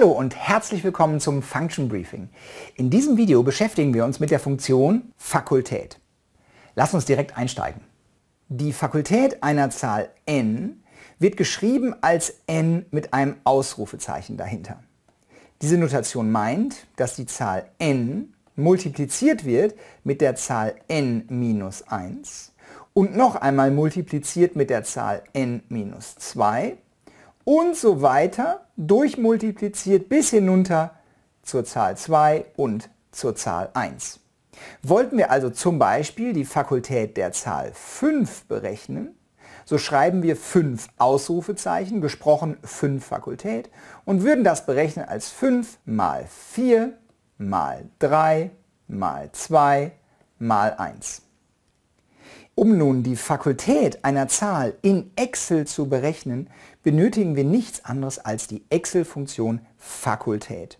Hallo und herzlich willkommen zum Function Briefing. In diesem Video beschäftigen wir uns mit der Funktion Fakultät. Lass uns direkt einsteigen. Die Fakultät einer Zahl n wird geschrieben als n mit einem Ausrufezeichen dahinter. Diese Notation meint, dass die Zahl n multipliziert wird mit der Zahl n 1 und noch einmal multipliziert mit der Zahl n 2 und so weiter durchmultipliziert bis hinunter zur Zahl 2 und zur Zahl 1. Wollten wir also zum Beispiel die Fakultät der Zahl 5 berechnen, so schreiben wir 5 Ausrufezeichen, gesprochen 5 Fakultät, und würden das berechnen als 5 mal 4 mal 3 mal 2 mal 1. Um nun die Fakultät einer Zahl in Excel zu berechnen, benötigen wir nichts anderes als die Excel-Funktion Fakultät.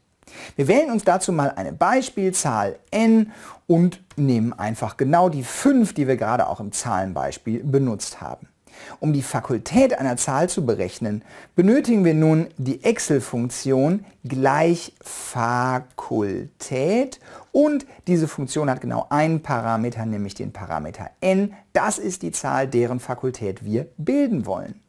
Wir wählen uns dazu mal eine Beispielzahl n und nehmen einfach genau die 5, die wir gerade auch im Zahlenbeispiel benutzt haben. Um die Fakultät einer Zahl zu berechnen, benötigen wir nun die Excel-Funktion gleich Fakultät und diese Funktion hat genau einen Parameter, nämlich den Parameter n. Das ist die Zahl, deren Fakultät wir bilden wollen.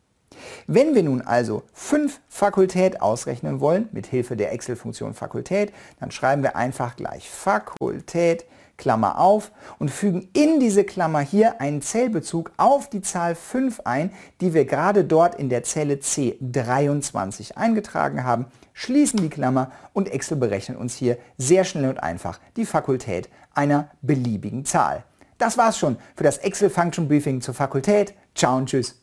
Wenn wir nun also 5 Fakultät ausrechnen wollen, mit Hilfe der Excel-Funktion Fakultät, dann schreiben wir einfach gleich Fakultät Klammer auf und fügen in diese Klammer hier einen Zellbezug auf die Zahl 5 ein, die wir gerade dort in der Zelle C23 eingetragen haben, schließen die Klammer und Excel berechnet uns hier sehr schnell und einfach die Fakultät einer beliebigen Zahl. Das war's schon für das Excel Function Briefing zur Fakultät. Ciao und tschüss.